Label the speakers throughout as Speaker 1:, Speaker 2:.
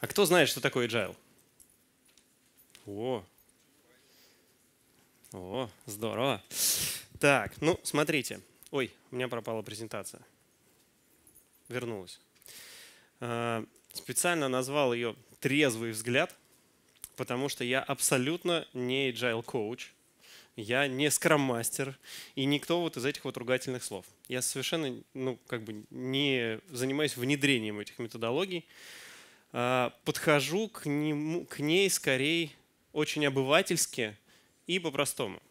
Speaker 1: А кто знает, что такое agile? О, о, здорово. Так, ну смотрите. Ой, у меня пропала презентация. Вернулась. А, специально назвал ее «Трезвый взгляд», потому что я абсолютно не agile коуч, я не скрам-мастер и никто вот из этих вот ругательных слов. Я совершенно, ну, как бы не занимаюсь внедрением этих методологий. А, подхожу к, нему, к ней скорее очень обывательски и по-простому.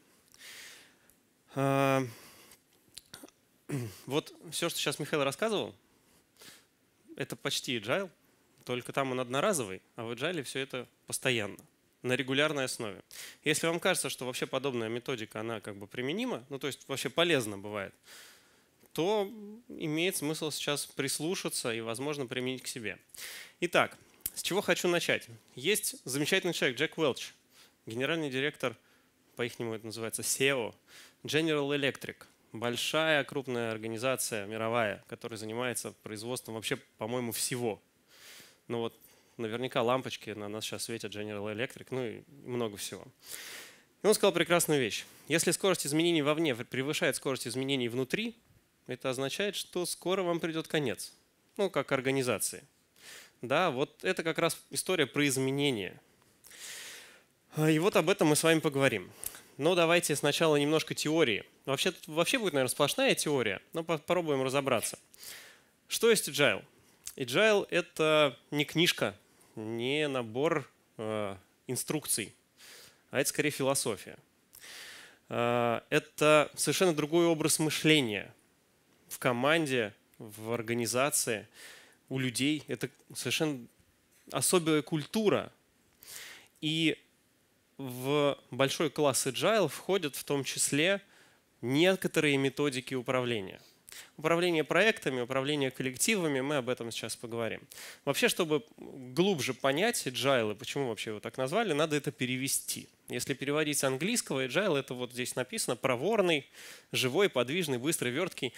Speaker 1: А, вот все, что сейчас Михаил рассказывал, это почти agile, только там он одноразовый, а в agile все это постоянно на регулярной основе. Если вам кажется, что вообще подобная методика, она как бы применима, ну то есть вообще полезна бывает, то имеет смысл сейчас прислушаться и, возможно, применить к себе. Итак, с чего хочу начать? Есть замечательный человек Джек Уэлч, генеральный директор, по их нему это называется SEO, General Electric, большая крупная организация мировая, которая занимается производством вообще, по-моему, всего. Ну вот наверняка лампочки на нас сейчас светят General Electric, ну и много всего. И он сказал прекрасную вещь. Если скорость изменений вовне превышает скорость изменений внутри, это означает, что скоро вам придет конец, ну, как организации. Да, вот это как раз история про изменения. А, и вот об этом мы с вами поговорим. Но ну, давайте сначала немножко теории. Вообще, тут вообще будет, наверное, сплошная теория, но попробуем разобраться. Что есть agile? Agile — это не книжка, не набор э, инструкций, а это скорее философия. Э, это совершенно другой образ мышления, в команде, в организации, у людей. Это совершенно особая культура. И в большой класс agile входят в том числе некоторые методики управления. Управление проектами, управление коллективами, мы об этом сейчас поговорим. Вообще, чтобы глубже понять agile и почему вообще его так назвали, надо это перевести. Если переводить с английского, agile это вот здесь написано проворный, живой, подвижный, быстрый, верткий.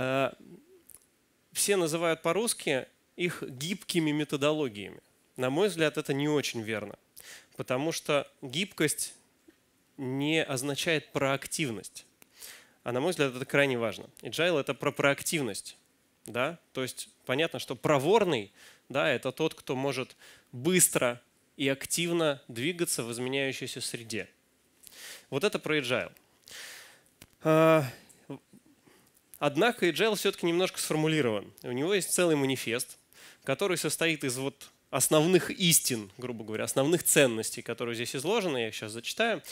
Speaker 1: Э, все называют по-русски их гибкими методологиями. На мой взгляд, это не очень верно, потому что гибкость не означает проактивность. А на мой взгляд, это крайне важно. Agile — это про проактивность. Да? То есть понятно, что проворный да, — это тот, кто может быстро и активно двигаться в изменяющейся среде. Вот это про agile. Э, Однако agile все-таки немножко сформулирован. У него есть целый манифест, который состоит из вот основных истин, грубо говоря, основных ценностей, которые здесь изложены, я их сейчас зачитаю,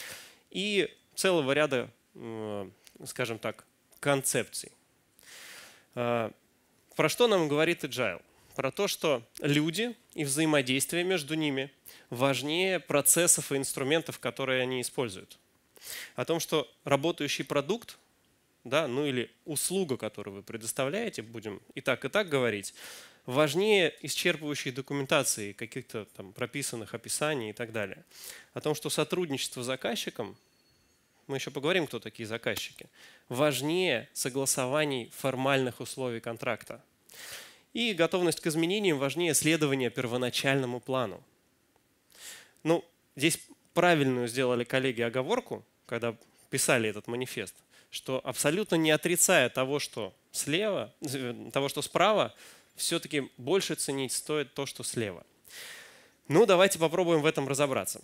Speaker 1: и целого ряда, э, скажем так, концепций. Э, про что нам говорит agile? Про то, что люди и взаимодействие между ними важнее процессов и инструментов, которые они используют. О том, что работающий продукт да, ну или услуга, которую вы предоставляете, будем и так, и так говорить, важнее исчерпывающей документации, каких-то там прописанных описаний и так далее. О том, что сотрудничество с заказчиком, мы еще поговорим, кто такие заказчики, важнее согласований формальных условий контракта. И готовность к изменениям важнее следования первоначальному плану. Ну, здесь правильную сделали коллеги оговорку, когда писали этот манифест, что абсолютно не отрицая того, что слева, э, того, что справа, все-таки больше ценить стоит то, что слева. Ну, давайте попробуем в этом разобраться.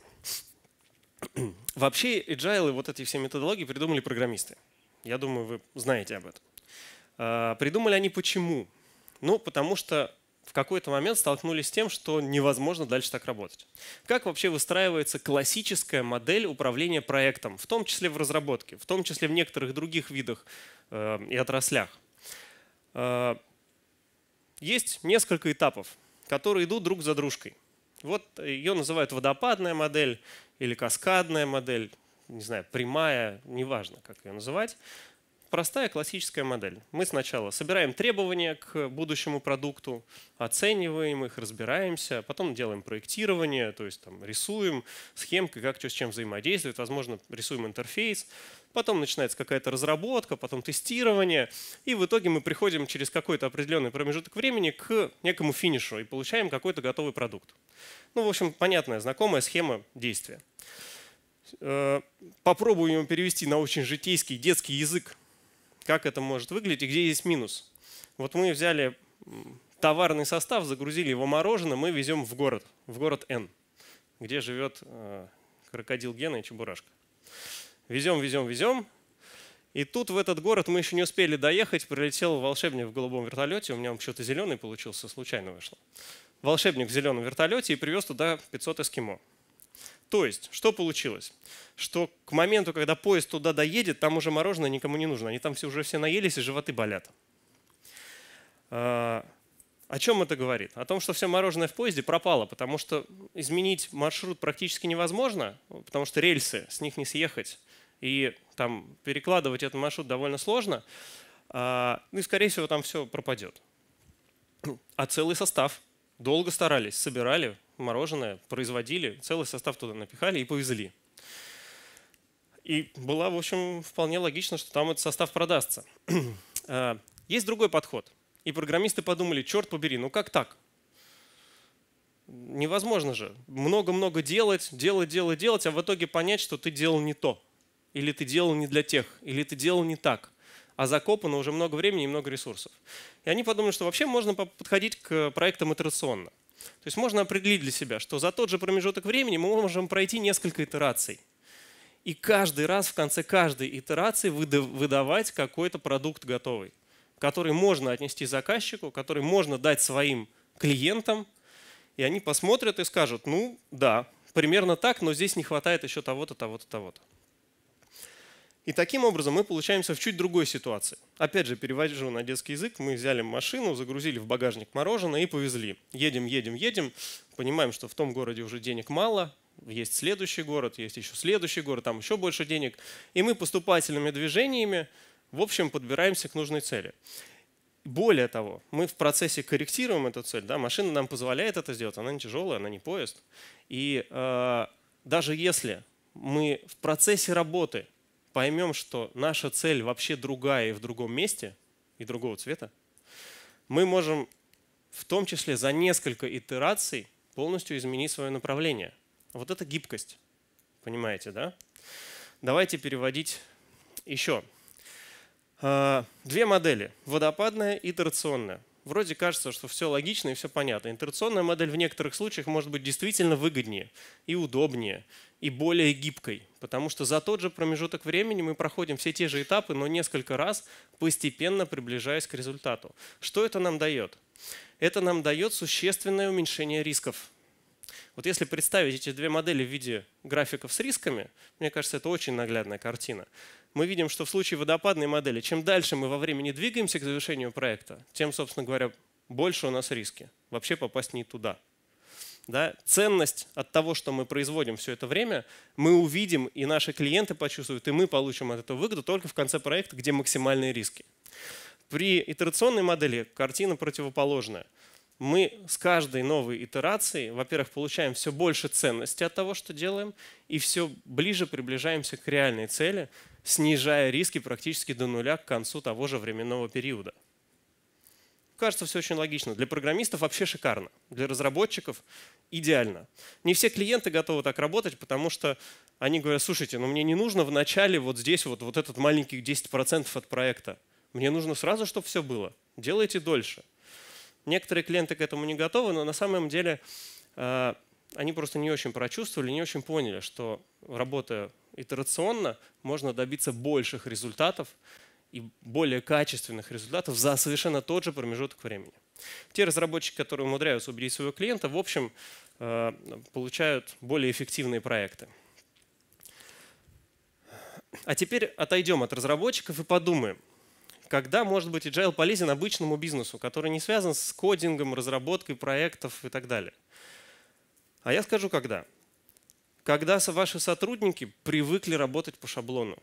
Speaker 1: Вообще, agile и вот эти все методологии придумали программисты. Я думаю, вы знаете об этом. А, придумали они почему? Ну, потому что в какой-то момент столкнулись с тем, что невозможно дальше так работать. Как вообще выстраивается классическая модель управления проектом, в том числе в разработке, в том числе в некоторых других видах э, и отраслях? Э, есть несколько этапов, которые идут друг за дружкой. Вот ее называют водопадная модель или каскадная модель, не знаю, прямая, неважно, как ее называть простая классическая модель. Мы сначала собираем требования к будущему продукту, оцениваем их, разбираемся, потом делаем проектирование, то есть там, рисуем схемки, как что с чем взаимодействует, возможно, рисуем интерфейс, потом начинается какая-то разработка, потом тестирование, и в итоге мы приходим через какой-то определенный промежуток времени к некому финишу и получаем какой-то готовый продукт. Ну, в общем, понятная, знакомая схема действия э, попробуем его перевести на очень житейский детский язык как это может выглядеть и где есть минус. Вот мы взяли товарный состав, загрузили его мороженое, мы везем в город, в город Н, где живет э, крокодил Гена и Чебурашка. Везем, везем, везем. И тут в этот город мы еще не успели доехать, прилетел волшебник в голубом вертолете, у меня что-то зеленый получился, случайно вышло. Волшебник в зеленом вертолете и привез туда 500 эскимо. То есть, что получилось? Что к моменту, когда поезд туда доедет, там уже мороженое никому не нужно. Они там все уже все наелись и животы болят. А, о чем это говорит? О том, что все мороженое в поезде пропало, потому что изменить маршрут практически невозможно, потому что рельсы, с них не съехать, и там перекладывать этот маршрут довольно сложно. А, ну и, скорее всего, там все пропадет. А целый состав. Долго старались, собирали, мороженое производили, целый состав туда напихали и повезли. И было, в общем, вполне логично, что там этот состав продастся. А, есть другой подход. И программисты подумали, черт побери, ну как так? Невозможно же. Много-много делать, делать, делать, делать, а в итоге понять, что ты делал не то. Или ты делал не для тех, или ты делал не так. А закопано уже много времени и много ресурсов. И они подумали, что вообще можно подходить к э, проектам итерационно. То есть можно определить для себя, что за тот же промежуток времени мы можем пройти несколько итераций. И каждый раз, в конце каждой итерации выдавать какой-то продукт готовый, который можно отнести заказчику, который можно дать своим клиентам, и они посмотрят и скажут, ну да, примерно так, но здесь не хватает еще того-то, того-то, того-то. И таким образом мы получаемся в чуть другой ситуации. Опять же, перевожу на детский язык, мы взяли машину, загрузили в багажник мороженое и повезли. Едем, едем, едем, понимаем, что в том городе уже денег мало, есть следующий город, есть еще следующий город, там еще больше денег. И мы поступательными движениями, в общем, подбираемся к нужной цели. Более того, мы в процессе корректируем эту цель. Да? Машина нам позволяет это сделать, она не тяжелая, она не поезд. И э, даже если мы в процессе работы поймем, что наша цель вообще другая и в другом месте, и другого цвета, мы можем в том числе за несколько итераций полностью изменить свое направление. Вот это гибкость. Понимаете, да? Давайте переводить еще. А, две модели. Водопадная и торционная вроде кажется, что все логично и все понятно. Интерационная модель в некоторых случаях может быть действительно выгоднее и удобнее, и более гибкой, потому что за тот же промежуток времени мы проходим все те же этапы, но несколько раз, постепенно приближаясь к результату. Что это нам дает? Это нам дает существенное уменьшение рисков. Вот если представить эти две модели в виде графиков с рисками, мне кажется, это очень наглядная картина мы видим, что в случае водопадной модели, чем дальше мы во времени двигаемся к завершению проекта, тем, собственно говоря, больше у нас риски вообще попасть не туда. Да? Ценность от того, что мы производим все это время, мы увидим, и наши клиенты почувствуют, и мы получим от этого выгоду только в конце проекта, где максимальные риски. При итерационной модели картина противоположная. Мы с каждой новой итерацией, во-первых, получаем все больше ценности от того, что делаем, и все ближе приближаемся к реальной цели – снижая риски практически до нуля к концу того же временного периода. Кажется, все очень логично. Для программистов вообще шикарно. Для разработчиков идеально. Не все клиенты готовы так работать, потому что они говорят, слушайте, ну мне не нужно вначале вот здесь вот, вот этот маленький 10% от проекта. Мне нужно сразу, чтобы все было. Делайте дольше. Некоторые клиенты к этому не готовы, но на самом деле э, они просто не очень прочувствовали, не очень поняли, что работая итерационно можно добиться больших результатов и более качественных результатов за совершенно тот же промежуток времени. Те разработчики, которые умудряются убедить своего клиента, в общем, э, получают более эффективные проекты. А теперь отойдем от разработчиков и подумаем, когда может быть agile полезен обычному бизнесу, который не связан с кодингом, разработкой проектов и так далее. А я скажу, когда когда ваши сотрудники привыкли работать по шаблону,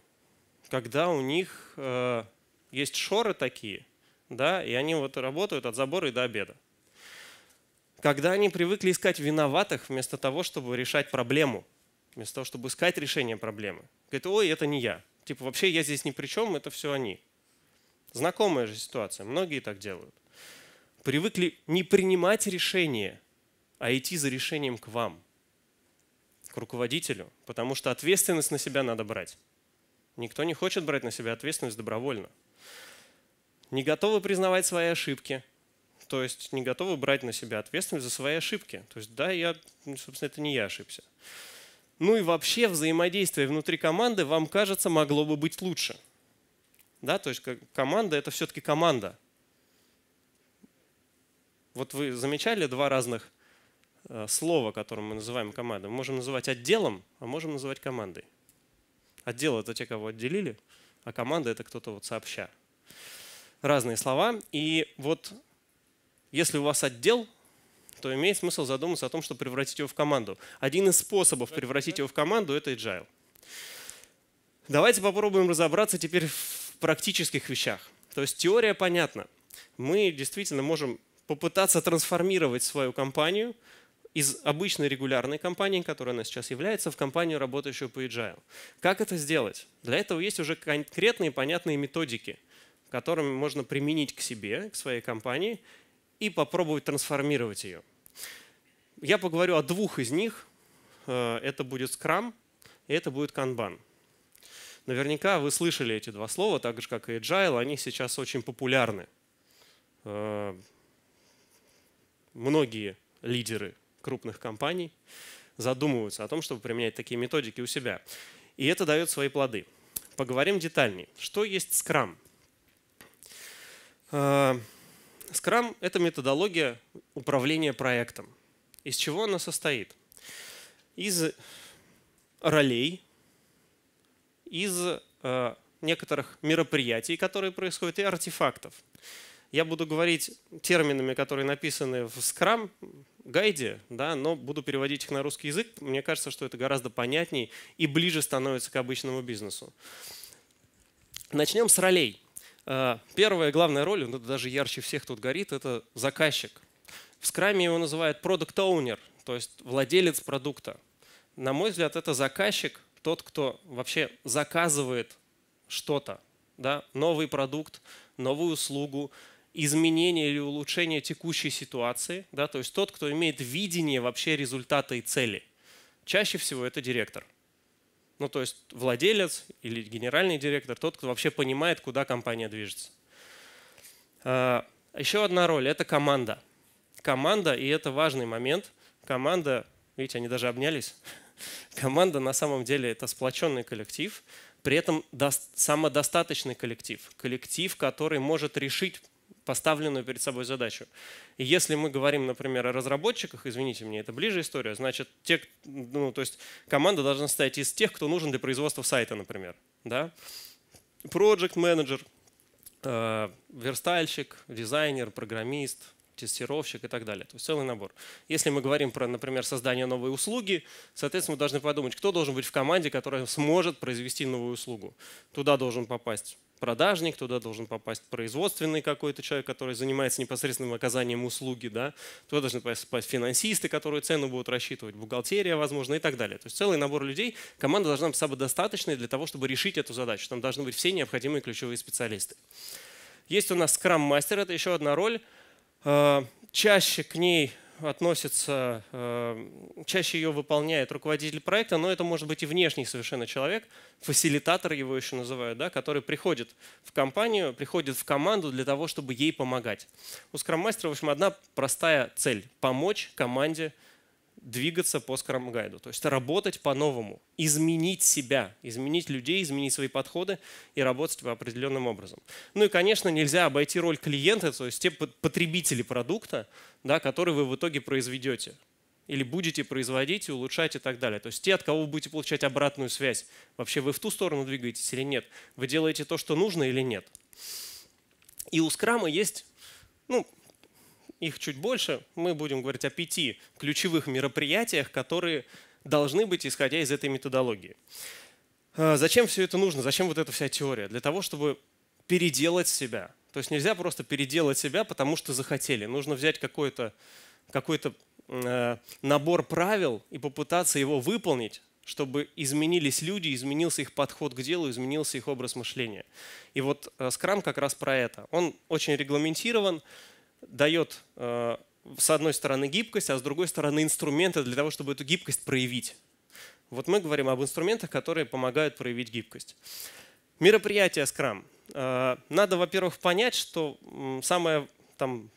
Speaker 1: когда у них э, есть шоры такие, да, и они вот работают от забора и до обеда. Когда они привыкли искать виноватых вместо того, чтобы решать проблему, вместо того, чтобы искать решение проблемы. Говорит, ой, это не я. Типа вообще я здесь ни при чем, это все они. Знакомая же ситуация, многие так делают. Привыкли не принимать решение, а идти за решением к вам – к руководителю, потому что ответственность на себя надо брать. Никто не хочет брать на себя ответственность добровольно. Не готовы признавать свои ошибки, то есть не готовы брать на себя ответственность за свои ошибки. То есть да, я, ну, собственно, это не я ошибся. Ну и вообще взаимодействие внутри команды, вам кажется, могло бы быть лучше. Да, то есть команда – это все-таки команда. Вот вы замечали два разных Э, слово, которое мы называем командой. Мы можем называть отделом, а можем называть командой. Отдел – это те, кого отделили, а команда – это кто-то вот сообща. Разные слова. И вот если у вас отдел, то имеет смысл задуматься о том, чтобы превратить его в команду. Один из способов превратить его в команду – это agile. Давайте попробуем разобраться теперь в практических вещах. То есть теория понятна. Мы действительно можем попытаться трансформировать свою компанию – из обычной регулярной компании, которая она сейчас является, в компанию, работающую по agile. Как это сделать? Для этого есть уже конкретные понятные методики, которыми можно применить к себе, к своей компании и попробовать трансформировать ее. Я поговорю о двух из них. Э, это будет Scrum и это будет Kanban. Наверняка вы слышали эти два слова, так же как и Agile, они сейчас очень популярны. Э, многие лидеры крупных компаний задумываются о том, чтобы применять такие методики у себя. И это дает свои плоды. Поговорим детальнее. Что есть Scrum? А, Scrum это методология управления проектом. Из чего она состоит? Из ролей, из а, некоторых мероприятий, которые происходят, и артефактов. Я буду говорить терминами, которые написаны в Scrum гайде, да, но буду переводить их на русский язык. Мне кажется, что это гораздо понятней и ближе становится к обычному бизнесу. Начнем с ролей. Э, первая главная роль, ну, даже ярче всех тут горит, это заказчик. В скраме его называют product owner, то есть владелец продукта. На мой взгляд, это заказчик, тот, кто вообще заказывает что-то, да, новый продукт, новую услугу, изменение или улучшение текущей ситуации, да, то есть тот, кто имеет видение вообще результата и цели. Чаще всего это директор. Ну, то есть владелец или генеральный директор, тот, кто вообще понимает, куда компания движется. А, еще одна роль – это команда. Команда, и это важный момент, команда, видите, они даже обнялись, команда на самом деле – это сплоченный коллектив, при этом самодостаточный коллектив, коллектив, который может решить поставленную перед собой задачу. И если мы говорим, например, о разработчиках, извините мне, это ближе история, значит, те, ну, то есть команда должна состоять из тех, кто нужен для производства сайта, например. Да? Project менеджер, э, верстальщик, дизайнер, программист, тестировщик и так далее. То есть целый набор. Если мы говорим про, например, создание новой услуги, соответственно, мы должны подумать, кто должен быть в команде, которая сможет произвести новую услугу. Туда должен попасть продажник, туда должен попасть производственный какой-то человек, который занимается непосредственным оказанием услуги, да, туда должны попасть финансисты, которые цену будут рассчитывать, бухгалтерия, возможно, и так далее. То есть целый набор людей, команда должна быть самодостаточной для того, чтобы решить эту задачу. Там должны быть все необходимые ключевые специалисты. Есть у нас скрам-мастер, это еще одна роль. Э, чаще к ней относится, э, чаще ее выполняет руководитель проекта, но это может быть и внешний совершенно человек, фасилитатор его еще называют, да, который приходит в компанию, приходит в команду для того, чтобы ей помогать. У скроммастера, в общем, одна простая цель – помочь команде двигаться по скрам-гайду, то есть работать по-новому, изменить себя, изменить людей, изменить свои подходы и работать по определенным образом. Ну и, конечно, нельзя обойти роль клиента, то есть те потребители продукта, да, которые вы в итоге произведете или будете производить, улучшать и так далее. То есть те, от кого вы будете получать обратную связь. Вообще вы в ту сторону двигаетесь или нет? Вы делаете то, что нужно или нет? И у скрама есть ну, их чуть больше, мы будем говорить о пяти ключевых мероприятиях, которые должны быть, исходя из этой методологии. А, зачем все это нужно? Зачем вот эта вся теория? Для того, чтобы переделать себя. То есть нельзя просто переделать себя, потому что захотели. Нужно взять какой-то какой, -то, э, а, набор правил и попытаться его выполнить, чтобы изменились люди, изменился их подход к делу, изменился их образ мышления. И вот скрам как раз про это. Он очень регламентирован, дает, э, с одной стороны, гибкость, а с другой стороны, инструменты для того, чтобы эту гибкость проявить. Вот мы говорим об инструментах, которые помогают проявить гибкость. Мероприятие Scrum. Э, надо, во-первых, понять, что самая там,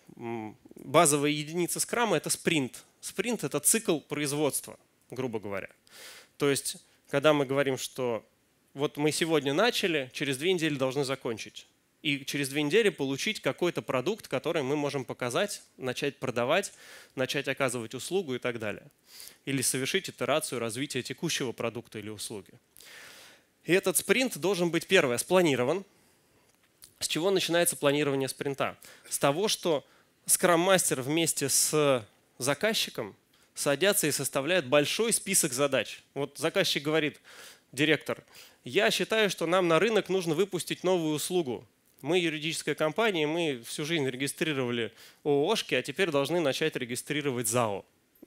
Speaker 1: базовая единица Scrum — это спринт. Спринт — это цикл производства, грубо говоря. То есть, когда мы говорим, что вот мы сегодня начали, через две недели должны закончить и через две недели получить какой-то продукт, который мы можем показать, начать продавать, начать оказывать услугу и так далее. Или совершить итерацию развития текущего продукта или услуги. И этот спринт должен быть, первое, спланирован. С чего начинается планирование спринта? С того, что скрам-мастер вместе с заказчиком садятся и составляют большой список задач. Вот заказчик говорит, директор, я считаю, что нам на рынок нужно выпустить новую услугу мы юридическая компания, мы всю жизнь регистрировали ООшки, а теперь должны начать регистрировать ЗАО.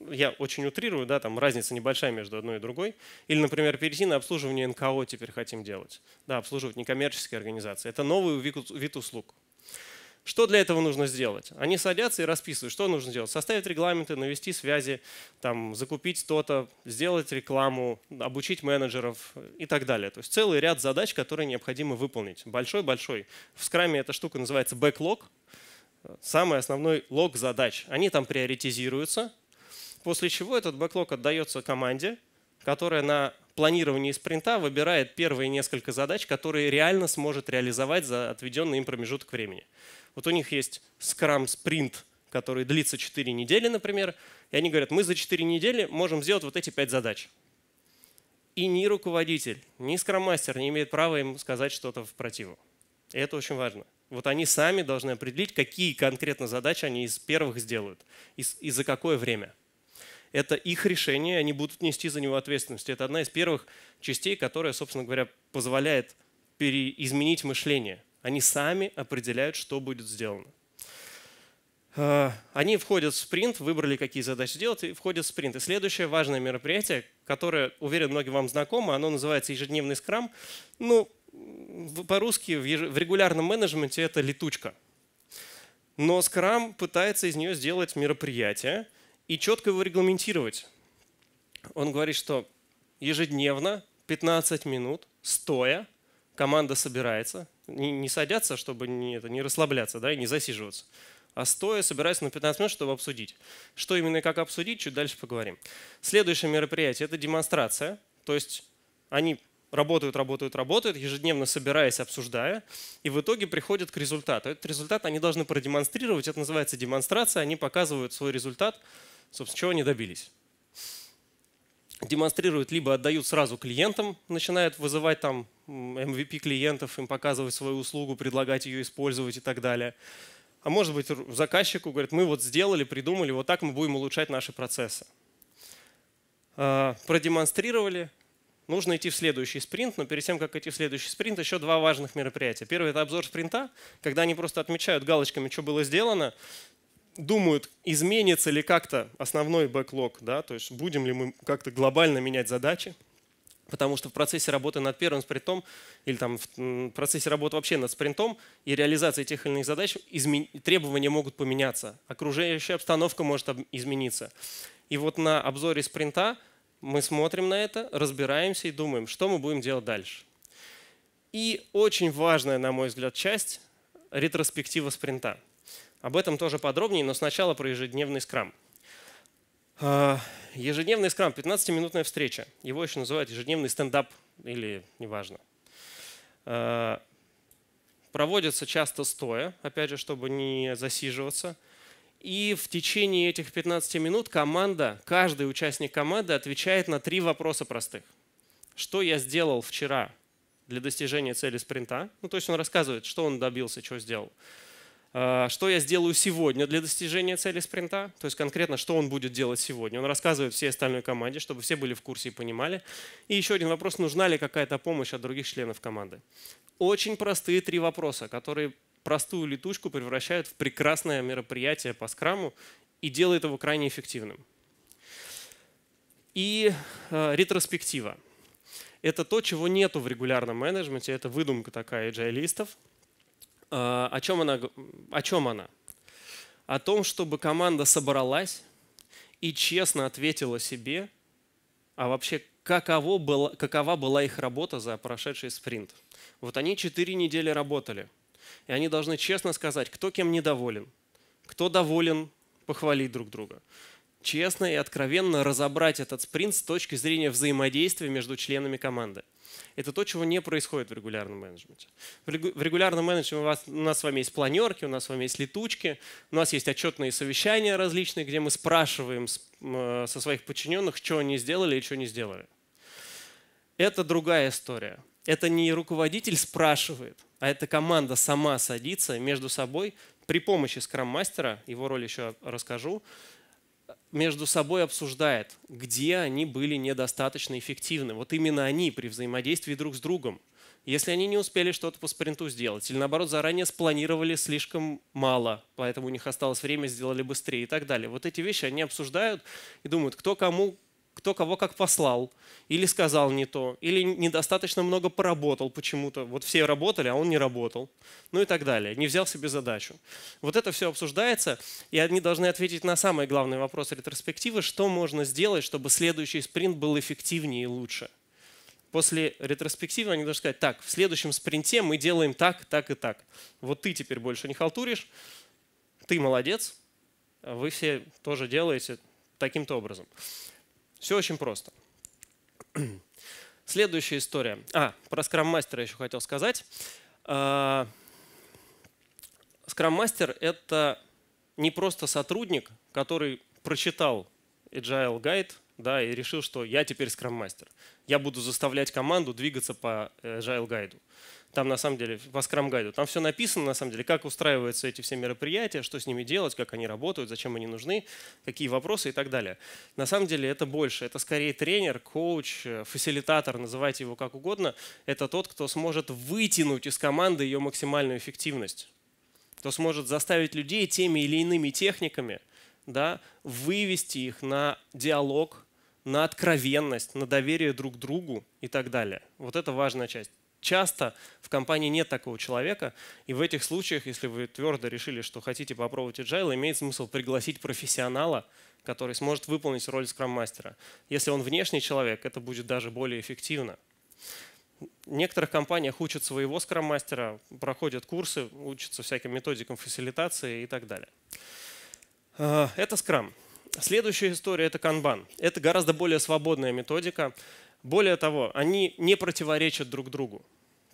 Speaker 1: Я очень утрирую, да, там разница небольшая между одной и другой. Или, например, перейти на обслуживание НКО теперь хотим делать. Да, обслуживать некоммерческие организации. Это новый вид услуг. Что для этого нужно сделать? Они садятся и расписывают, что нужно сделать: Составить регламенты, навести связи, там, закупить что-то, сделать рекламу, обучить менеджеров и так далее. То есть целый ряд задач, которые необходимо выполнить. Большой-большой. В скраме эта штука называется бэклог. Самый основной лог задач. Они там приоритизируются, после чего этот бэклог отдается команде – которая на планировании спринта выбирает первые несколько задач, которые реально сможет реализовать за отведенный им промежуток времени. Вот у них есть скрам-спринт, который длится 4 недели, например, и они говорят, мы за 4 недели можем сделать вот эти 5 задач. И ни руководитель, ни скрам-мастер не имеет права им сказать что-то в противу. И это очень важно. Вот они сами должны определить, какие конкретно задачи они из первых сделают и за какое время – это их решение, они будут нести за него ответственность. Это одна из первых частей, которая, собственно говоря, позволяет переизменить мышление. Они сами определяют, что будет сделано. Э, они входят в спринт, выбрали, какие задачи делать, и входят в спринт. И следующее важное мероприятие, которое, уверен, многим вам знакомо, оно называется ежедневный скрам. Ну, по-русски в регулярном менеджменте это летучка. Но скрам пытается из нее сделать мероприятие – и четко его регламентировать. Он говорит, что ежедневно 15 минут стоя команда собирается, не, не садятся, чтобы не, это, не расслабляться да, и не засиживаться, а стоя собирается на 15 минут, чтобы обсудить. Что именно и как обсудить, чуть дальше поговорим. Следующее мероприятие – это демонстрация, то есть они работают, работают, работают, ежедневно собираясь, обсуждая, и в итоге приходят к результату. Этот результат они должны продемонстрировать, это называется демонстрация, они показывают свой результат, Собственно, чего они добились? Демонстрируют, либо отдают сразу клиентам, начинают вызывать там MVP клиентов, им показывать свою услугу, предлагать ее использовать и так далее. А может быть, заказчику говорят мы вот сделали, придумали, вот так мы будем улучшать наши процессы. А, продемонстрировали, нужно идти в следующий спринт, но перед тем, как идти в следующий спринт, еще два важных мероприятия. Первое – это обзор спринта, когда они просто отмечают галочками, что было сделано, думают, изменится ли как-то основной бэклог, да, то есть будем ли мы как-то глобально менять задачи, потому что в процессе работы над первым спринтом или там в процессе работы вообще над спринтом и реализации тех или иных задач измен... требования могут поменяться, окружающая обстановка может измениться. И вот на обзоре спринта мы смотрим на это, разбираемся и думаем, что мы будем делать дальше. И очень важная, на мой взгляд, часть – ретроспектива спринта – об этом тоже подробнее, но сначала про ежедневный скрам. А, ежедневный скрам, 15-минутная встреча. Его еще называют ежедневный стендап или неважно. А, проводится часто стоя, опять же, чтобы не засиживаться. И в течение этих 15 минут команда, каждый участник команды отвечает на три вопроса простых. Что я сделал вчера для достижения цели спринта? Ну, то есть он рассказывает, что он добился, что сделал. Э, что я сделаю сегодня для достижения цели спринта, то есть конкретно, что он будет делать сегодня. Он рассказывает всей остальной команде, чтобы все были в курсе и понимали. И еще один вопрос, нужна ли какая-то помощь от других членов команды. Очень простые три вопроса, которые простую летучку превращают в прекрасное мероприятие по скраму и делает его крайне эффективным. И э, ретроспектива. Это то, чего нету в регулярном менеджменте, это выдумка такая agile-листов. А, о чем она? О чем она? О том, чтобы команда собралась и честно ответила себе, а вообще каково было, какова была их работа за прошедший спринт. Вот они четыре недели работали, и они должны честно сказать, кто кем недоволен, кто доволен похвалить друг друга, честно и откровенно разобрать этот спринт с точки зрения взаимодействия между членами команды. Это то, чего не происходит в регулярном менеджменте. В регулярном менеджменте у, вас, у нас с вами есть планерки, у нас с вами есть летучки, у нас есть отчетные совещания различные, где мы спрашиваем э, со своих подчиненных, что они сделали и что не сделали. Это другая история. Это не руководитель спрашивает, а эта команда сама садится между собой при помощи скрам-мастера, его роль еще расскажу, между собой обсуждает, где они были недостаточно эффективны. Вот именно они при взаимодействии друг с другом. Если они не успели что-то по спринту сделать, или наоборот заранее спланировали слишком мало, поэтому у них осталось время, сделали быстрее и так далее. Вот эти вещи они обсуждают и думают, кто кому кто кого как послал, или сказал не то, или недостаточно много поработал почему-то. Вот все работали, а он не работал. Ну и так далее. Не взял себе задачу. Вот это все обсуждается, и они должны ответить на самый главный вопрос ретроспективы, что можно сделать, чтобы следующий спринт был эффективнее и лучше. После ретроспективы они должны сказать, так, в следующем спринте мы делаем так, так и так. Вот ты теперь больше не халтуришь, ты молодец, вы все тоже делаете таким-то образом. Все очень просто. Следующая история. А, про скрам-мастера еще хотел сказать. А, скрам-мастер — это не просто сотрудник, который прочитал Agile Guide, да, и решил, что я теперь скрам-мастер. Я буду заставлять команду двигаться по э, agile гайду. Там на самом деле, по скрам гайду, там все написано на самом деле, как устраиваются эти все мероприятия, что с ними делать, как они работают, зачем они нужны, какие вопросы и так далее. На самом деле это больше, это скорее тренер, коуч, э, фасилитатор, называйте его как угодно. Это тот, кто сможет вытянуть из команды ее максимальную эффективность, кто сможет заставить людей теми или иными техниками да, вывести их на диалог, на откровенность, на доверие друг другу и так далее. Вот это важная часть. Часто в компании нет такого человека, и в этих случаях, если вы твердо решили, что хотите попробовать agile, имеет смысл пригласить профессионала, который сможет выполнить роль скрам-мастера. Если он внешний человек, это будет даже более эффективно. В некоторых компаниях учат своего скрам-мастера, проходят курсы, учатся всяким методикам фасилитации и так далее. Э, это скрам. Следующая история – это канбан. Это гораздо более свободная методика. Более того, они не противоречат друг другу.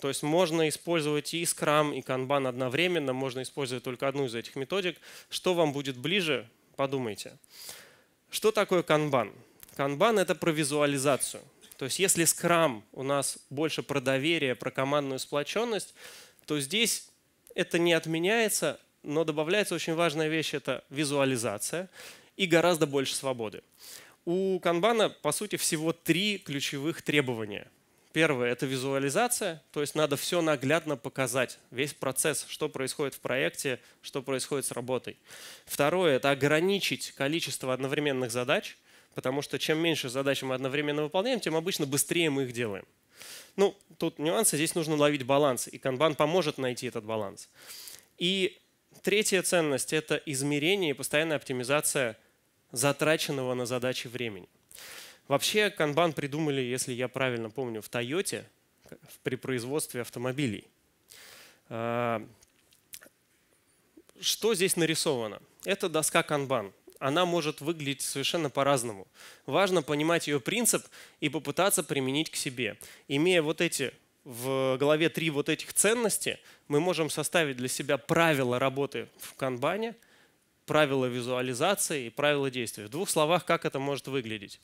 Speaker 1: То есть можно использовать и скрам, и канбан одновременно, можно использовать только одну из этих методик. Что вам будет ближе, подумайте. Что такое канбан? Канбан – это про визуализацию. То есть если скрам у нас больше про доверие, про командную сплоченность, то здесь это не отменяется, но добавляется очень важная вещь – это визуализация и гораздо больше свободы. У канбана, по сути, всего три ключевых требования. Первое – это визуализация, то есть надо все наглядно показать, весь процесс, что происходит в проекте, что происходит с работой. Второе – это ограничить количество одновременных задач, потому что чем меньше задач мы одновременно выполняем, тем обычно быстрее мы их делаем. Ну, тут нюансы, здесь нужно ловить баланс, и канбан поможет найти этот баланс. И третья ценность – это измерение и постоянная оптимизация – затраченного на задачи времени. Вообще, канбан придумали, если я правильно помню, в Тойоте при производстве автомобилей. А, что здесь нарисовано? Это доска канбан. Она может выглядеть совершенно по-разному. Важно понимать ее принцип и попытаться применить к себе. Имея вот эти в голове три вот этих ценности, мы можем составить для себя правила работы в канбане – правила визуализации и правила действия. В двух словах, как это может выглядеть.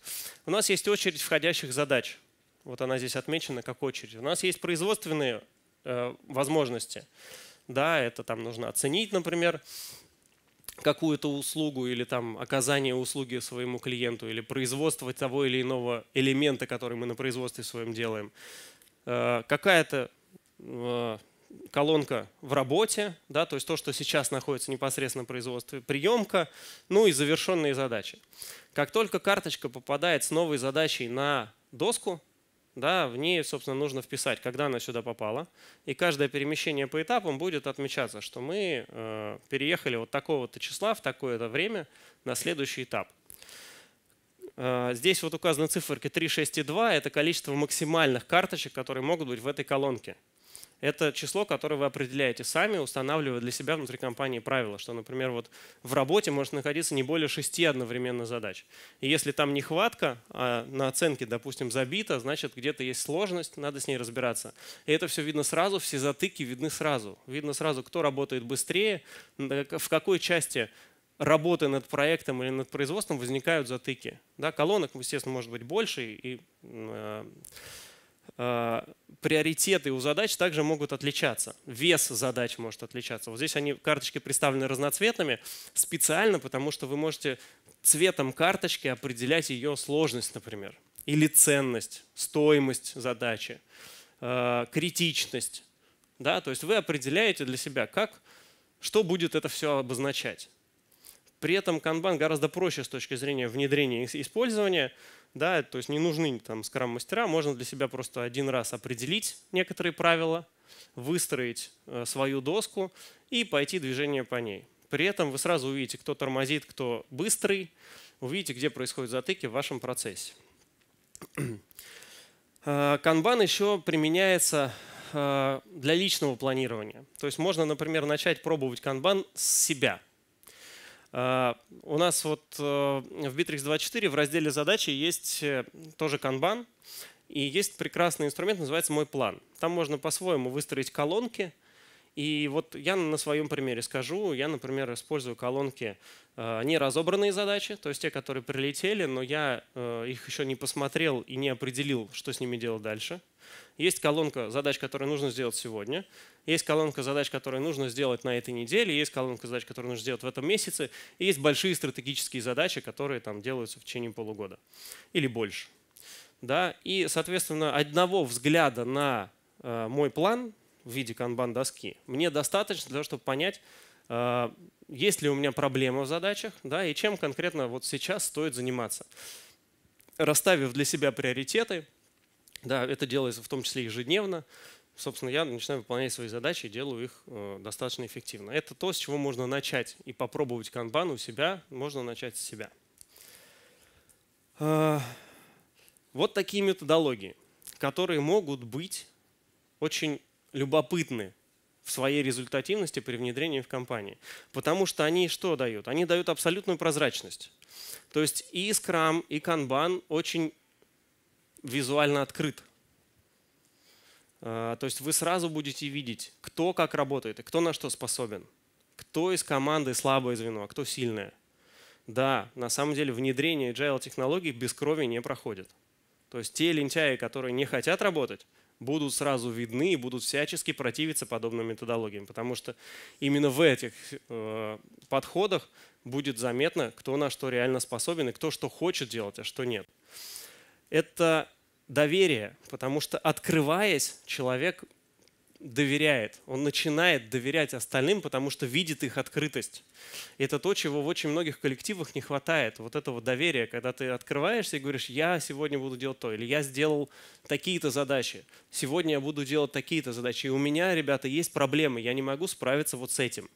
Speaker 1: У нас есть очередь входящих задач. Вот она здесь отмечена как очередь. У нас есть производственные э, возможности. Да, это там нужно оценить, например, какую-то услугу или там оказание услуги своему клиенту или производство того или иного элемента, который мы на производстве своем делаем. Э, Какая-то э, колонка в работе, да, то есть то, что сейчас находится непосредственно в производстве, приемка, ну и завершенные задачи. Как только карточка попадает с новой задачей на доску, да, в ней, собственно, нужно вписать, когда она сюда попала. И каждое перемещение по этапам будет отмечаться, что мы э, переехали вот такого-то числа в такое-то время на следующий этап. Э, здесь вот указаны циферки 3, 6 и 2. Это количество максимальных карточек, которые могут быть в этой колонке это число, которое вы определяете сами, устанавливая для себя внутри компании правила, что, например, вот в работе может находиться не более шести одновременно задач. И если там нехватка, а на оценке, допустим, забита, значит, где-то есть сложность, надо с ней разбираться. И это все видно сразу, все затыки видны сразу. Видно сразу, кто работает быстрее, э, в какой части работы над проектом или над производством возникают затыки. Да, колонок, естественно, может быть больше, и э, Э, приоритеты у задач также могут отличаться. Вес задач может отличаться. Вот здесь они, карточки представлены разноцветными специально, потому что вы можете цветом карточки определять ее сложность, например, или ценность, стоимость задачи, э, критичность. Да? То есть вы определяете для себя, как, что будет это все обозначать. При этом Kanban гораздо проще с точки зрения внедрения и использования. Да, то есть не нужны там скрам-мастера, можно для себя просто один раз определить некоторые правила, выстроить э, свою доску и пойти движение по ней. При этом вы сразу увидите, кто тормозит, кто быстрый, увидите, где происходят затыки в вашем процессе. Э, Kanban еще применяется э, для личного планирования. То есть можно, например, начать пробовать Kanban с себя – а, у нас вот э, в Bittrex 2.4 в разделе «Задачи» есть э, тоже Kanban и есть прекрасный инструмент, называется «Мой план». Там можно по-своему выстроить колонки – и вот я на своем примере скажу, я, например, использую колонки э, не разобранные задачи, то есть те, которые прилетели, но я э, их еще не посмотрел и не определил, что с ними делать дальше. Есть колонка задач, которые нужно сделать сегодня. Есть колонка задач, которые нужно сделать на этой неделе. Есть колонка задач, которые нужно сделать в этом месяце. И есть большие стратегические задачи, которые там делаются в течение полугода или больше. Да? И, соответственно, одного взгляда на э, мой план в виде канбан-доски. Мне достаточно для того, чтобы понять, э, есть ли у меня проблема в задачах, да, и чем конкретно вот сейчас стоит заниматься. Расставив для себя приоритеты, да, это делается в том числе ежедневно, собственно, я начинаю выполнять свои задачи и делаю их э, достаточно эффективно. Это то, с чего можно начать и попробовать канбан у себя, можно начать с себя. Э, вот такие методологии, которые могут быть очень любопытны в своей результативности при внедрении в компании. Потому что они что дают? Они дают абсолютную прозрачность. То есть и Scrum, и Kanban очень визуально открыт. А, то есть вы сразу будете видеть, кто как работает и кто на что способен. Кто из команды слабое звено, а кто сильное. Да, на самом деле внедрение agile технологий без крови не проходит. То есть те лентяи, которые не хотят работать, будут сразу видны и будут всячески противиться подобным методологиям, потому что именно в этих э, подходах будет заметно, кто на что реально способен и кто что хочет делать, а что нет. Это доверие, потому что открываясь, человек доверяет, он начинает доверять остальным, потому что видит их открытость. И это то, чего в очень многих коллективах не хватает, вот этого доверия, когда ты открываешься и говоришь, я сегодня буду делать то, или я сделал такие-то задачи, сегодня я буду делать такие-то задачи, и у меня, ребята, есть проблемы, я не могу справиться вот с этим.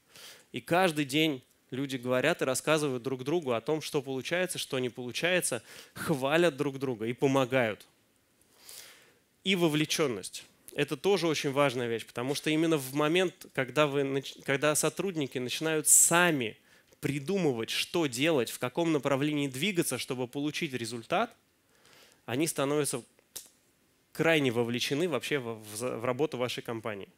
Speaker 1: И каждый день люди говорят и рассказывают друг другу о том, что получается, что не получается, хвалят друг друга и помогают. И вовлеченность это тоже очень важная вещь, потому что именно в момент, когда, вы, когда сотрудники начинают сами придумывать, что делать, в каком направлении двигаться, чтобы получить результат, они становятся крайне вовлечены вообще в, в, в работу вашей компании.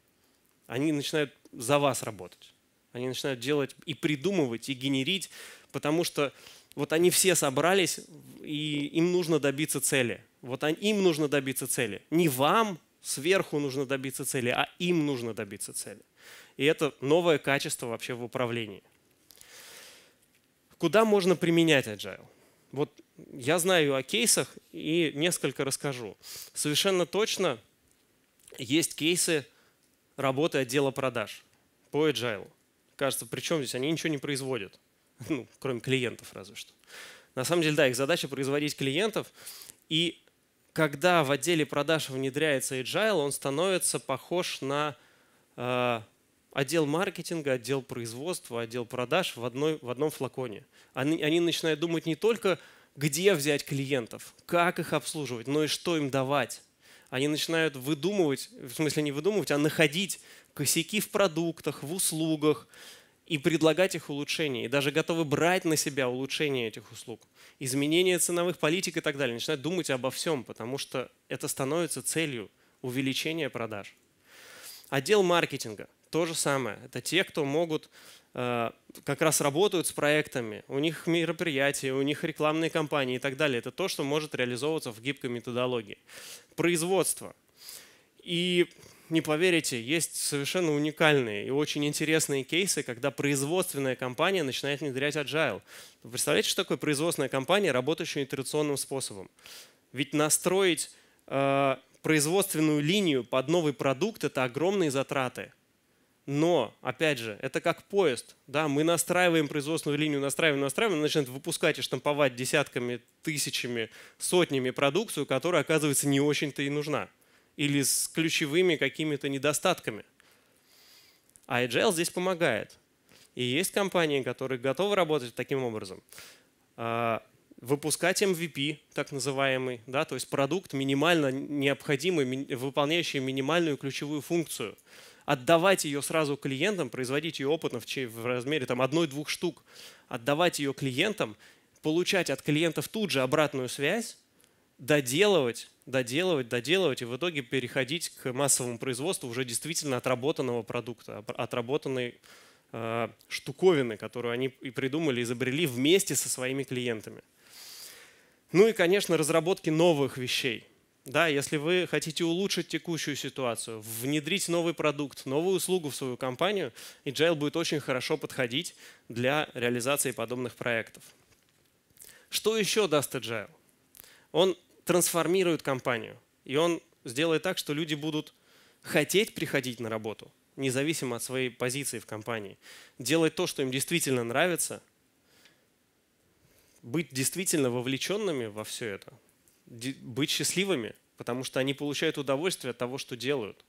Speaker 1: Они начинают за вас работать. Они начинают делать и придумывать, и генерить, потому что вот они все собрались, и им нужно добиться цели. Вот они, им нужно добиться цели. Не вам, сверху нужно добиться цели, а им нужно добиться цели. И это новое качество вообще в управлении. Куда можно применять agile? Вот я знаю о кейсах и несколько расскажу. Совершенно точно есть кейсы работы отдела продаж по agile. Кажется, при чем здесь они ничего не производят, ну, кроме клиентов разве что. На самом деле, да, их задача производить клиентов, и когда в отделе продаж внедряется agile, он становится похож на э, отдел маркетинга, отдел производства, отдел продаж в, одной, в одном флаконе. Они, они начинают думать не только, где взять клиентов, как их обслуживать, но и что им давать. Они начинают выдумывать, в смысле не выдумывать, а находить косяки в продуктах, в услугах, и предлагать их улучшения, и даже готовы брать на себя улучшение этих услуг, изменение ценовых политик и так далее, начинают думать обо всем, потому что это становится целью увеличения продаж. Отдел маркетинга – то же самое. Это те, кто могут э, как раз работают с проектами, у них мероприятия, у них рекламные кампании и так далее. Это то, что может реализовываться в гибкой методологии. Производство. И не поверите, есть совершенно уникальные и очень интересные кейсы, когда производственная компания начинает внедрять agile. представляете, что такое производственная компания, работающая итерационным способом? Ведь настроить э, производственную линию под новый продукт – это огромные затраты. Но, опять же, это как поезд. Да? Мы настраиваем производственную линию, настраиваем, настраиваем, начинает выпускать и штамповать десятками, тысячами, сотнями продукцию, которая, оказывается, не очень-то и нужна или с ключевыми какими-то недостатками. А Agile здесь помогает. И есть компании, которые готовы работать таким образом. А, выпускать MVP, так называемый, да, то есть продукт минимально необходимый, выполняющий минимальную ключевую функцию. Отдавать ее сразу клиентам, производить ее опытно в размере там, одной-двух штук, отдавать ее клиентам, получать от клиентов тут же обратную связь, доделывать, доделывать, доделывать и в итоге переходить к массовому производству уже действительно отработанного продукта, отработанной э, штуковины, которую они и придумали, изобрели вместе со своими клиентами. Ну и, конечно, разработки новых вещей. Да, если вы хотите улучшить текущую ситуацию, внедрить новый продукт, новую услугу в свою компанию, Agile будет очень хорошо подходить для реализации подобных проектов. Что еще даст Agile? он трансформирует компанию. И он сделает так, что люди будут хотеть приходить на работу, независимо от своей позиции в компании, делать то, что им действительно нравится, быть действительно вовлеченными во все это, быть счастливыми, потому что они получают удовольствие от того, что делают.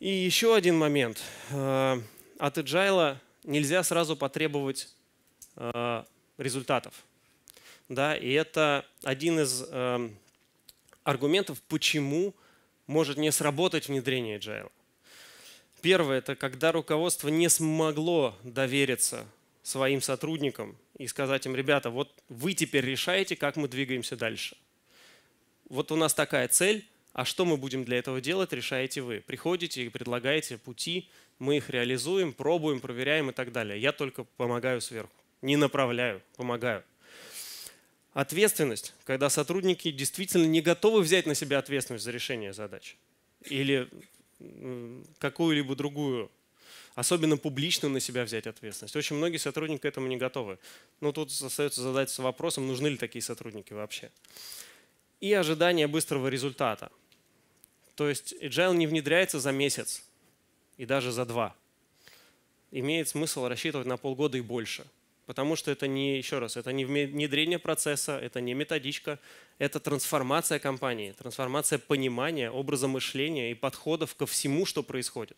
Speaker 1: И еще один момент. Э, от agile нельзя сразу потребовать э, результатов. Да? И это один из э, аргументов, почему может не сработать внедрение agile. Первое – это когда руководство не смогло довериться своим сотрудникам и сказать им, ребята, вот вы теперь решаете, как мы двигаемся дальше. Вот у нас такая цель, а что мы будем для этого делать, решаете вы. Приходите и предлагаете пути, мы их реализуем, пробуем, проверяем и так далее. Я только помогаю сверху. Не направляю, помогаю ответственность, когда сотрудники действительно не готовы взять на себя ответственность за решение задач или какую-либо другую, особенно публичную на себя взять ответственность. Очень многие сотрудники к этому не готовы. Но тут остается задаться вопросом, нужны ли такие сотрудники вообще. И ожидание быстрого результата. То есть agile не внедряется за месяц и даже за два. Имеет смысл рассчитывать на полгода и больше – Потому что это не, еще раз, это не внедрение процесса, это не методичка, это трансформация компании, трансформация понимания, образа мышления и подходов ко всему, что происходит.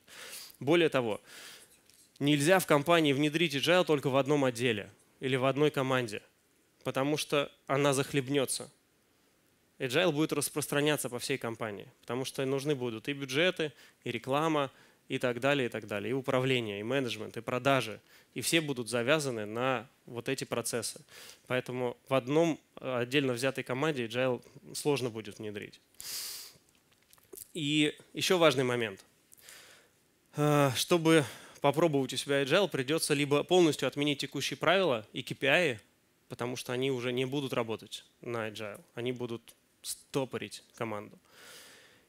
Speaker 1: Более того, нельзя в компании внедрить agile только в одном отделе или в одной команде, потому что она захлебнется. Agile будет распространяться по всей компании, потому что нужны будут и бюджеты, и реклама, и так далее, и так далее. И управление, и менеджмент, и продажи. И все будут завязаны на вот эти процессы. Поэтому в одном э, отдельно взятой команде agile сложно будет внедрить. И еще важный момент. Э, чтобы попробовать у себя agile, придется либо полностью отменить текущие правила и KPI, а, потому что они уже не будут работать на agile. Они будут стопорить команду.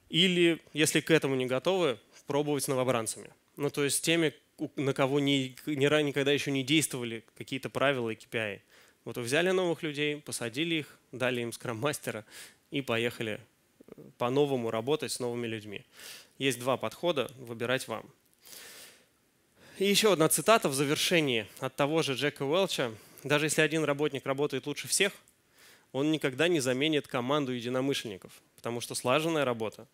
Speaker 1: Или, если к этому не готовы, пробовать с новобранцами. Ну, то есть с теми, на кого ни, ни, никогда еще не действовали какие-то правила и KPI. Вот вы взяли новых людей, посадили их, дали им скрам-мастера и поехали э, по-новому работать с новыми людьми. Есть два подхода, выбирать вам. И еще одна цитата в завершении от того же Джека Уэлча. Даже если один работник работает лучше всех, он никогда не заменит команду единомышленников, потому что слаженная работа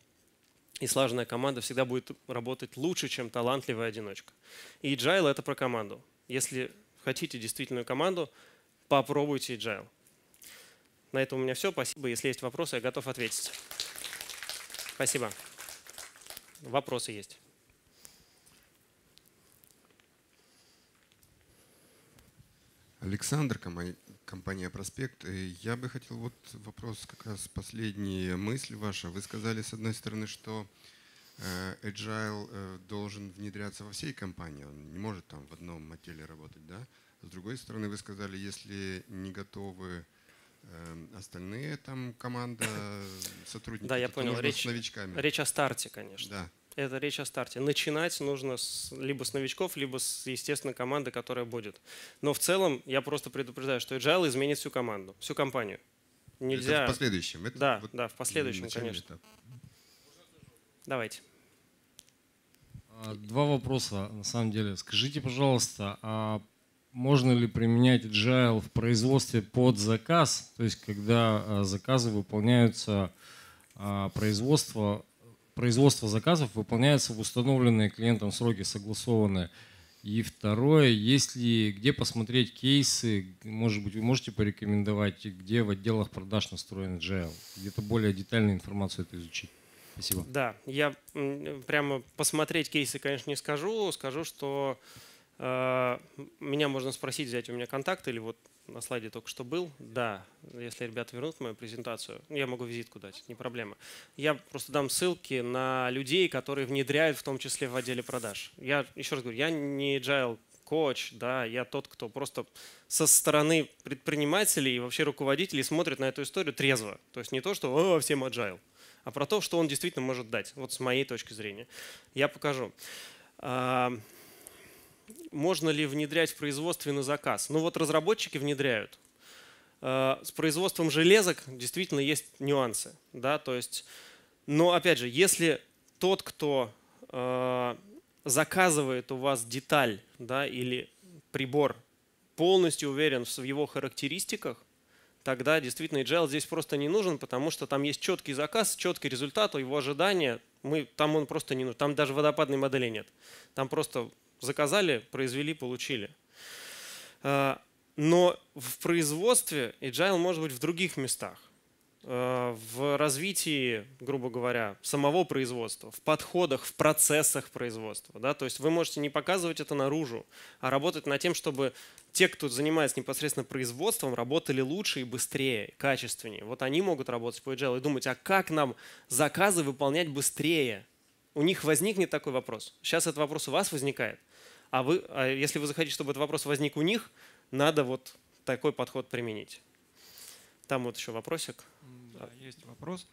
Speaker 1: и слаженная команда всегда будет работать лучше, чем талантливая одиночка. И agile — это про команду. Если хотите действительную команду, попробуйте agile. На этом у меня все. Спасибо. Если есть вопросы, я готов ответить. Спасибо. Вопросы есть. Александр Камай, компания «Проспект». Я бы хотел вот вопрос как раз последняя мысль ваша. Вы сказали, с одной стороны, что э, agile э, должен внедряться во всей компании, он не может там в одном отделе работать, да? С другой стороны, вы сказали, если не готовы эм, остальные там команда, сотрудники, э, да, я понял. речь, с новичками. Речь о старте, конечно. Да это речь о старте. Начинать нужно с, либо с новичков, либо с, естественно, команды, которая будет. Но в целом я просто предупреждаю, что agile изменит всю команду, всю компанию. Нельзя... Это в последующем. Это да, вот да, в последующем, конечно. Этап. Давайте. А, два вопроса, на самом деле. Скажите, пожалуйста, а можно ли применять agile в производстве под заказ, то есть когда а, заказы выполняются а, производство производство заказов выполняется в установленные клиентом сроки, согласованные. И второе, если где посмотреть кейсы, может быть, вы можете порекомендовать, где в отделах продаж настроен Agile, где-то более детальную информацию это изучить. Спасибо. Да, я прямо посмотреть кейсы, конечно, не скажу. Скажу, что э, меня можно спросить, взять у меня контакт или вот на слайде только что был. Да, если ребята вернут мою презентацию, ну, я могу визитку дать, не проблема. Я просто дам ссылки на людей, которые внедряют, в том числе в отделе продаж. Я еще раз говорю, я не agile коуч, да, я тот, кто просто со стороны предпринимателей и вообще руководителей смотрит на эту историю трезво. То есть не то, что «О, всем agile», а про то, что он действительно может дать, вот с моей точки зрения. Я покажу. А, можно ли внедрять в производстве заказ? Ну вот разработчики внедряют. Э, с производством железок действительно есть нюансы. Да? То есть, но опять же, если тот, кто э, заказывает у вас деталь да, или прибор, полностью уверен в его характеристиках, тогда действительно agile здесь просто не нужен, потому что там есть четкий заказ, четкий результат, его ожидания. Мы, там он просто не нужен. Там даже водопадной модели нет. Там просто Заказали, произвели, получили. Э, но в производстве agile может быть в других местах. Э, в развитии, грубо говоря, самого производства, в подходах, в процессах производства. Да? То есть вы можете не показывать это наружу, а работать над тем, чтобы те, кто занимается непосредственно производством, работали лучше и быстрее, качественнее. Вот они могут работать по agile и думать, а как нам заказы выполнять быстрее? У них возникнет такой вопрос. Сейчас этот вопрос у вас возникает. А, вы, а если вы захотите, чтобы этот вопрос возник у них, надо вот такой подход применить. Там вот еще вопросик. Да, есть вопрос.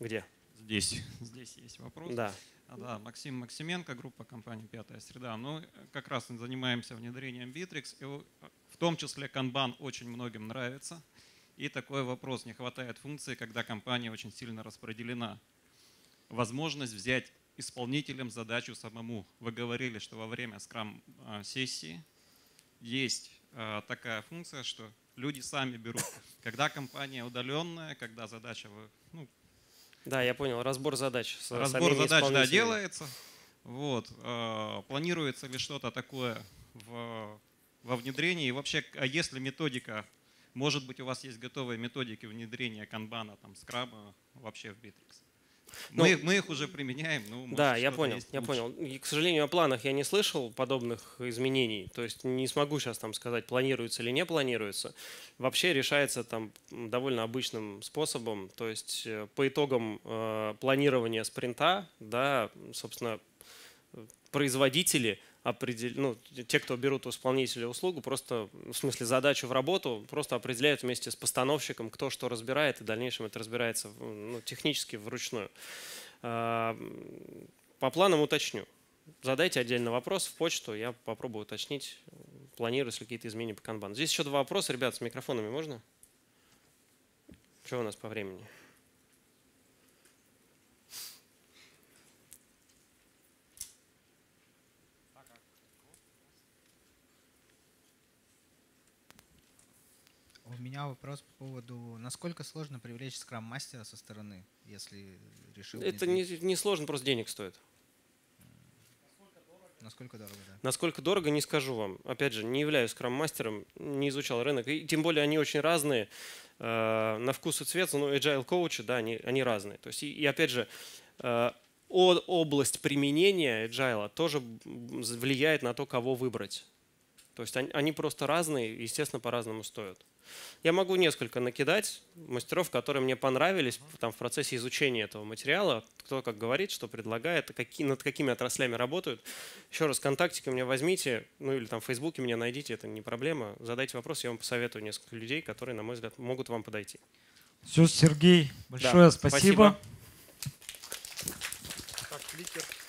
Speaker 1: Где? Здесь. Здесь есть вопрос. Да. А, да, Максим Максименко, группа компании «Пятая среда». Ну, как раз мы занимаемся внедрением Bittrex, и в том числе Kanban очень многим нравится. И такой вопрос, не хватает функции, когда компания очень сильно распределена. Возможность взять исполнителям задачу самому. Вы говорили, что во время скрам-сессии есть э, такая функция, что люди сами берут. Когда компания удаленная, когда задача… Ну, да, я понял, разбор задач. Разбор задач, да, делается. Вот. Э, планируется ли что-то такое в, во внедрении? И вообще, а если методика, может быть, у вас есть готовые методики внедрения канбана, там, скраба вообще в Bittrex? Ну, мы, мы их уже применяем. Ну, может, да, я понял, я лучше. понял. И, к сожалению, о планах я не слышал подобных изменений. То есть не смогу сейчас там сказать, планируется или не планируется. Вообще решается там довольно обычным способом. То есть э, по итогам э, планирования спринта, да, собственно, э, производители – определ... ну, те, кто берут у исполнителя услугу, просто, в смысле, задачу в работу, просто определяют вместе с постановщиком, кто что разбирает, и в дальнейшем это разбирается ну, технически вручную. По планам уточню. Задайте отдельно вопрос в почту, я попробую уточнить, планирую ли какие-то изменения по канбану. Здесь еще два вопроса, ребят, с микрофонами можно? Что у нас по времени? меня вопрос по поводу, насколько сложно привлечь скрам-мастера со стороны, если решил... Это не, не сложно, просто денег стоит. Насколько дорого, да. Насколько дорого, не скажу вам. Опять же, не являюсь скрам-мастером, не изучал рынок. И тем более они очень разные э, на вкус и цвет. Ну, agile коучи, да, они, они разные. То есть, и, и опять же, э, область применения agile тоже влияет на то, кого выбрать. То есть они, они просто разные, естественно, по-разному стоят. Я могу несколько накидать мастеров, которые мне понравились там, в процессе изучения этого материала. Кто как говорит, что предлагает, какие, над какими отраслями работают. Еще раз, контактики у меня возьмите, ну или там в Фейсбуке меня найдите, это не проблема. Задайте вопрос, я вам посоветую несколько людей, которые, на мой взгляд, могут вам подойти. Все, Сергей, большое да, спасибо. спасибо. Так,